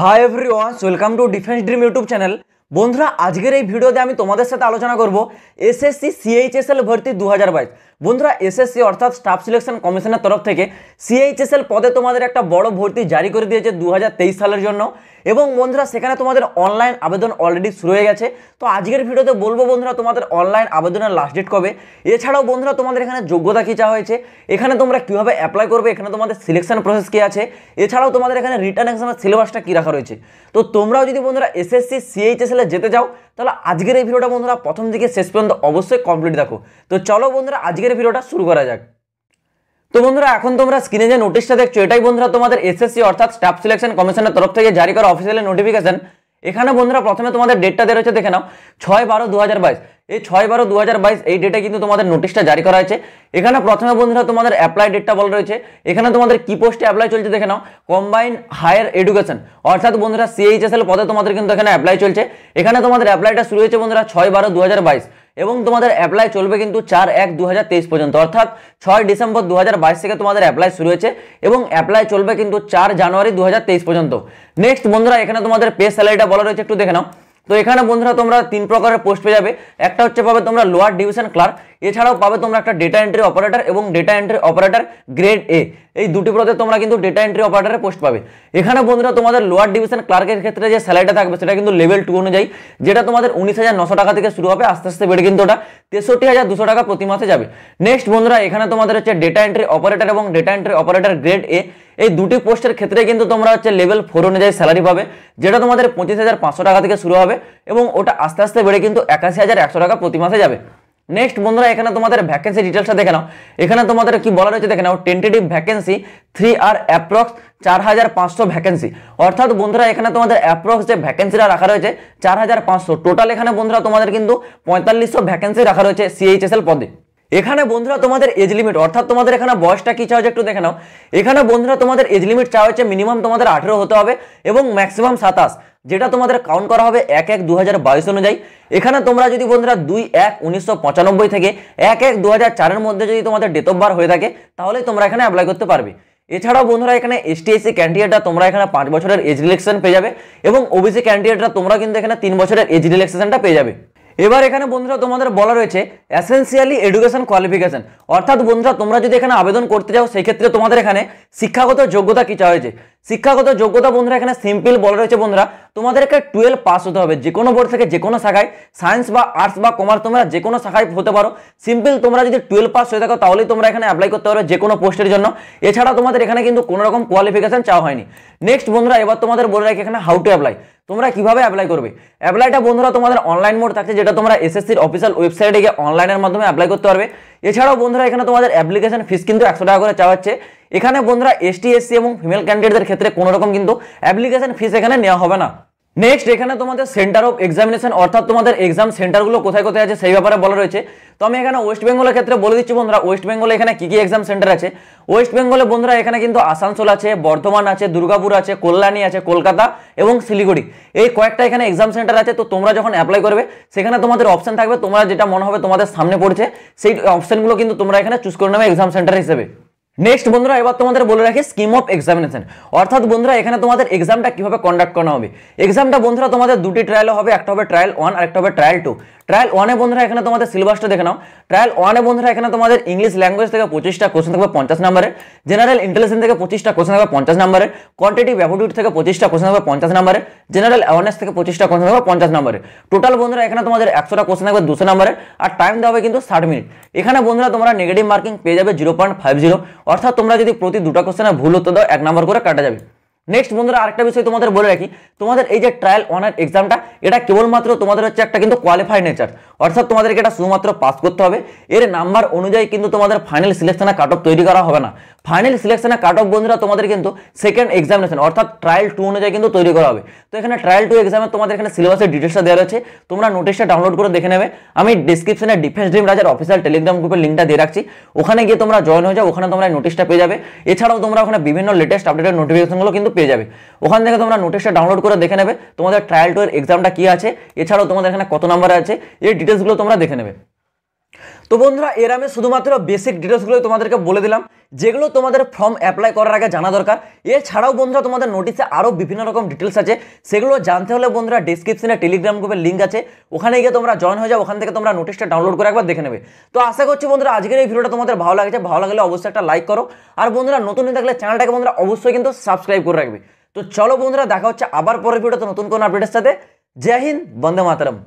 high everyone welcome to Defence Dream YouTube channel বন্ধুরা আজকের এই ভিডিওতে আমি তোমাদের সাথে আলোচনা করব এসএসসি সিএইচএসএল ভর্তি দু হাজার বাইশ বন্ধুরা এসএসসি অর্থাৎ স্টাফ সিলেকশন কমিশনের তরফ থেকে সিএইচএসএল পদে তোমাদের একটা বড় ভর্তি জারি করে দিয়েছে দু সালের জন্য এবং বন্ধুরা সেখানে তোমাদের অনলাইন আবেদন অলরেডি শুরু হয়ে গেছে তো আজকের ভিডিওতে বলবো বন্ধুরা তোমাদের অনলাইন আবেদনের লাস্ট ডেট কবে এছাড়াও বন্ধুরা তোমাদের এখানে যোগ্যতা কী চাওয়া হয়েছে এখানে তোমরা কীভাবে অ্যাপ্লাই করবে এখানে তোমাদের সিলেকশন প্রসেস কী আছে এছাড়াও তোমাদের এখানে রিটার্ন এক্সামের সিলেবাসটা কী রাখা রয়েছে তো তোমরাও যদি বন্ধুরা এসএসসি সিএইচএসএলে যেতে চাও তাহলে আজকের এই ভিডিওটা বন্ধুরা প্রথম দিকে শেষ পর্যন্ত অবশ্যই কমপ্লিট দেখো তো চলো বন্ধুরা আজকের আজকের ভিডিওটা শুরু করা যাক তো বন্ধুরা এখন তোমরা স্ক্রিনে যে নোটিশটা দেখছো এটাই বন্ধুরা তোমাদের এসএসসি অর্থাৎ স্টাফ সিলেকশন কমিশনের তরফ থেকে জারি করা অফিসিয়াল নোটিফিকেশন এখানে বন্ধুরা প্রথমে তোমাদের ডেটটা দেওয়া রয়েছে দেখে নাও ছয় বারো দু এই ছয় বারো দু এই ডেটে কিন্তু তোমাদের নোটিশটা জারি করা হয়েছে এখানে প্রথমে বন্ধুরা তোমাদের অ্যাপ্লাই ডেটটা বলা রয়েছে এখানে তোমাদের কি পোস্টে অ্যাপ্লাই চলছে দেখে নাও কম্বাইন হায়ার এডুকেশন অর্থাৎ বন্ধুরা সিএইচএসএল পদে তোমাদের কিন্তু এখানে অ্যাপ্লাই চলছে এখানে তোমাদের অ্যাপ্লাইটা শুরু হয়েছে বন্ধুরা ছয় বারো দু এবং তোমাদের অ্যাপ্লাই চলবে কিন্তু চার এক দু পর্যন্ত অর্থাৎ ছয় ডিসেম্বর দু থেকে তোমাদের অ্যাপ্লাই শুরু হয়েছে এবং অ্যাপ্লাই চলবে কিন্তু চার জানুয়ারি দু পর্যন্ত নেক্সট বন্ধুরা এখানে তোমাদের পে স্যালারিটা বলা রয়েছে একটু দেখে নাও তো এখানে বন্ধুরা তোমরা তিন প্রকারের পোস্ট পেয়ে যাবে একটা হচ্ছে পাবে তোমরা লোয়ার ডিভিশন ক্লার্ক এছাড়াও পাবে তোমরা একটা ডেটা এন্ট্রি অপারেটর এবং data entry operator grade A এই দুটি পদে তোমরা কিন্তু ডেটা এন্ট্রি অপারেটারে পোস্ট পাবে এখানে বন্ধুরা তোমাদের লোয়ার ডিভিশন ক্লার্কের ক্ষেত্রে যে স্যালারিটা থাকবে সেটা কিন্তু লেভেল টু অনুযায়ী যেটা তোমাদের উনিশ হাজার নশো টাকা থেকে শুরু হবে আস্তে আস্তে বেড়ে কিন্তু ওটা তেষট্টি হাজার দুশো টাকা প্রতি মাসে যাবে নেক্সট বন্ধুরা এখানে তোমাদের হচ্ছে ডেটা এন্ট্রি অপারেটার এবং data entry operator grade A এই দুটি পোস্টের ক্ষেত্রে কিন্তু তোমরা হচ্ছে লেভেল ফোর অনুযায়ী স্যালারি পাবে যেটা তোমাদের পঁচিশ হাজার পাঁচশো টাকা থেকে শুরু হবে এবং ওটা আস্তে আস্তে বেড়ে কিন্তু একাশি হাজার একশো টাকা প্রতি মাসে যাবে নেক্সট বন্ধুরা এখানে তোমাদের ভ্যাকেন্সি ডিটেলসটা দেখে নাও এখানে তোমাদের কি বলা রয়েছে দেখে নাও টেন্টেটিভ ভ্যাকেন্সি থ্রি আর অ্যাপ্রক্স চার হাজার পাঁচশো ভ্যাকেন্সি অর্থাৎ বন্ধুরা এখানে তোমাদের অ্যাপ্রক্স যে ভ্যাকেন্সিটা রাখা রয়েছে চার হাজার পাঁচশো টোটাল এখানে বন্ধুরা তোমাদের কিন্তু পঁয়তাল্লিশশো ভ্যাকেন্সি রাখা রয়েছে সিএইচএসএল পদে এখানে বন্ধুরা তোমাদের এজ লিমিট অর্থাৎ তোমাদের এখানে বয়সটা কী চাওয়া একটু দেখে নাও এখানে বন্ধুরা তোমাদের এজ লিমিট চাওয়া হচ্ছে মিনিমাম তোমাদের আঠেরো হতে হবে এবং ম্যাক্সিমাম সাতাশ যেটা তোমাদের কাউন্ট করা হবে এক এক দু অনুযায়ী এখানে তোমরা যদি বন্ধুরা দুই এক উনিশশো থেকে এক এক দু হাজার মধ্যে যদি তোমাদের ডেট অফ বার হয়ে থাকে তাহলে তোমরা এখানে অ্যাপ্লাই করতে পারবে এছাড়াও বন্ধুরা এখানে এসটিএসসি ক্যান্ডিডেটরা তোমরা এখানে পাঁচ বছরের এজ রিলেকশন পেয়ে যাবে এবং ওবিসি ক্যান্ডিডেটরা তোমরা কিন্তু এখানে তিন বছরের এজ রিলেকশনটা পেয়ে যাবে এবার এখানে বন্ধুরা তোমাদের বলা রয়েছে অ্যাসেন্সিয়ালি এডুকেশন কোয়ালিফিকেশন অর্থাৎ বন্ধুরা তোমরা যদি এখানে আবেদন করতে যাও সেক্ষেত্রে তোমাদের এখানে শিক্ষাগত যোগ্যতা কী চাওয়া হয়েছে শিক্ষাগত যোগ্যতা বন্ধুরা এখানে সিম্পল বলা রয়েছে বন্ধুরা তোমাদেরকে টুয়েলভ পাস হতে হবে যে কোনো বোর্ড থেকে যে কোনো শাখায় সায়েন্স বা আর্টস বা কমার্স তোমরা যে কোনো শাখায় হতে পারো সিম্পল তোমরা যদি টুয়েলভ পাস হয়ে থাকো তাহলেই তোমরা এখানে অ্যাপ্লাই করতে পারো যে কোনো পোস্টের জন্য এছাড়া তোমাদের এখানে কিন্তু কোনো রকম কোয়ালিফিকেশন চাওয়া হয়নি নেক্সট বন্ধুরা এবার তোমাদের বলে রাখি এখানে হাউ টু অ্যাপ্লাই তোমরা কীভাবে অ্যাপ্লাই করবে অ্যাপ্লাইটা বন্ধুরা তোমাদের অনলাইন মোড থাকছে যেটা তোমরা এসএসসির অফিসিয়াল ওয়েবসাইটে গিয়ে অনলাইনের মাধ্যমে অ্যাপ্লাই করতে পারবে এছাড়াও বন্ধুরা এখানে তোমাদের অ্যাপ্লিকেশন ফিস কিন্তু একশো টাকা করে চাওয়া হচ্ছে এখানে বন্ধুরা এস টি এসসি এবং ফিমেল ক্যান্ডিডেটদের ক্ষেত্রে কোনো রকম কিন্তু অ্যাপ্লিকেশন ফিস এখানে নেওয়া হবে না নেক্সট এখানে তোমাদের সেন্টার অফ এক্সামিনেশন অর্থাৎ তোমাদের এক্সাম সেন্টারগুলো কোথায় কোথায় আছে সেই ব্যাপারে বলা রয়েছে তো আমি এখানে ওয়েস্ট বেঙ্গলের ক্ষেত্রে বলে দিচ্ছি বন্ধুরা ওয়েস্ট বেঙ্গলে এখানে কী কী এক্সাম সেন্টার আছে ওয়েস্ট বেঙ্গলে বন্ধুরা এখানে কিন্তু আসানসোল আছে বর্ধমান আছে দুর্গাপুর আছে কল্যাণী আছে কলকাতা এবং শিলিগুড়ি এই কয়েকটা এখানে এক্সাম সেন্টার আছে তো তোমরা যখন অ্যাপ্লাই করবে সেখানে তোমাদের অপশান থাকবে তোমরা যেটা মনে হবে তোমাদের সামনে পড়ছে সেই অপশানগুলো কিন্তু তোমরা এখানে চুজ করে নেবে এক্সাম সেন্টার হিসেবে নেক্সট বন্ধুরা এবার তোমাদের বলে রাখি স্কিম অফ এক্সামিনেশন অর্থাৎ বন্ধুরা এখানে তোমাদের এক্সামটা কিভাবে কন্ডাক্ট করা হবে এক্সামটা বন্ধুরা তোমাদের দুটি ট্রায়াল হবে একটা হবে ট্রায়াল ওয়ান আর একটা হবে ট্রায়াল টু ট্রায়াল ওয়ানে বন্ধুরা এখানে তোমাদের সিলেবাসটা দেখে নাও ট্রায়াল ওয়ানে বন্ধুরা এখানে তোমাদের ইংলিশ ল্যাঙ্গুয়েজ থেকে পঁচিশটা কোশ্চেন থাকবে পঞ্চাশ নম্বরের জেনারেল ইন্টেলিজেন্স থেকে পঁচিশটা কোশ্চেন থাকবে পঞ্চাশ নম্বরের কোয়ান্টিটিভ অ্যাপটিউড থেকে পঁচিশটা কোশ্চেন থাকবে পঞ্চাশ নম্বরের জেনারেল অ্যাওয়ারনেস থেকে পঁচিশটা কোশ্চেন থাকবে পঞ্চাশ নম্বরের টোটাল বন্ধুরা এখানে তোমাদের একশোটা কোশ্চেন থাকবে দুশো নম্বরের আর টাইম দেওয়া হবে কিন্তু ষাট মিনিট এখানে বন্ধুরা তোমরা নেগেটিভ মার্কিং পেয়ে যাবে জিরো পয়েন্ট ফাইভ জিরো অর্থাৎ তোমরা যদি প্রতি দুটা কোশ্চেনের ভুল উত্তর দাও এক নম্বর করে কাটা যাবে নেক্সট বন্ধুরা আরেকটা বিষয় তোমাদের বলে রাখি তোমাদের এই যে ট্রায়াল অনার এক্সামটা এটা কেবলমাত্র তোমাদের হচ্ছে একটা কিন্তু কোয়ালিফাই নেচার অর্থাৎ তোমাদেরকে এটা শুধুমাত্র পাস করতে হবে এর নাম্বার অনুযায়ী কিন্তু তোমাদের ফাইনাল সিলেকশনে কাট অফ তৈরি করা হবে না ফাইনাল সিলেকশনে কাট অফ বন্ধুরা তোমাদের কিন্তু সেকেন্ড এক্সামিনেশন অর্থাৎ ট্রায়াল টু অনুযায়ী কিন্তু তৈরি করা হবে তো এখানে ট্রায়াল টু এক্সামে তোমাদের এখানে সিলেবাসের ডিটেলসটা দেওয়া রয়েছে তোমরা নোটিশটা ডাউনলোড করে দেখে নেবে আমি ডিসক্রিপশনে ডিফেন্স ড্রিম রাজার অফিসিয়াল টেলিগ্রাম গ্রুপের লিঙ্কটা দিয়ে রাখছি ওখানে গিয়ে তোমরা জয়েন হয়ে যাও ওখানে তোমরা নোটিশটা পেয়ে যাবে এছাড়াও তোমরা ওখানে বিভিন্ন লেটেস্ট আপডেটের নোটিফিকেশনগুলো কিন্তু পেয়ে যাবে ওখান থেকে তোমরা নোটিশটা ডাউনলোড করে দেখে নেবে তোমাদের ট্রায়াল টুয়ের এক্সামটা কী আছে এছাড়াও তোমাদের এখানে কত নাম্বার আছে এই ডিটেলসগুলো তোমরা দেখে নেবে তো বন্ধুরা এর আমি শুধুমাত্র বেসিক ডিটেলসগুলোই তোমাদেরকে বলে দিলাম যেগুলো তোমাদের ফর্ম অ্যাপ্লাই করার আগে জানা দরকার এছাড়াও বন্ধুরা তোমাদের নোটিসে আরও বিভিন্ন রকম ডিটেলস আছে সেগুলো জানতে হলে বন্ধুরা ডিসক্রিপশনে টেলিগ্রাম গ্রুপের লিঙ্ক আছে ওখানে গিয়ে তোমরা জয়েন হয়ে যাও ওখান থেকে তোমরা নোটিসটা ডাউনলোড করে একবার দেখে নেবে তো আশা করছি বন্ধুরা আজকের এই ভিডিওটা তোমাদের ভালো লাগছে ভালো লাগলে অবশ্যই একটা লাইক করো আর বন্ধুরা নতুন হয়ে থাকলে চ্যানেলটাকে বন্ধুরা অবশ্যই কিন্তু সাবস্ক্রাইব করে রাখবে তো চলো বন্ধুরা দেখা হচ্ছে আবার পরের ভিডিওতে নতুন কোনো আপডেটের সাথে জয় হিন্দ বন্দে মাতরম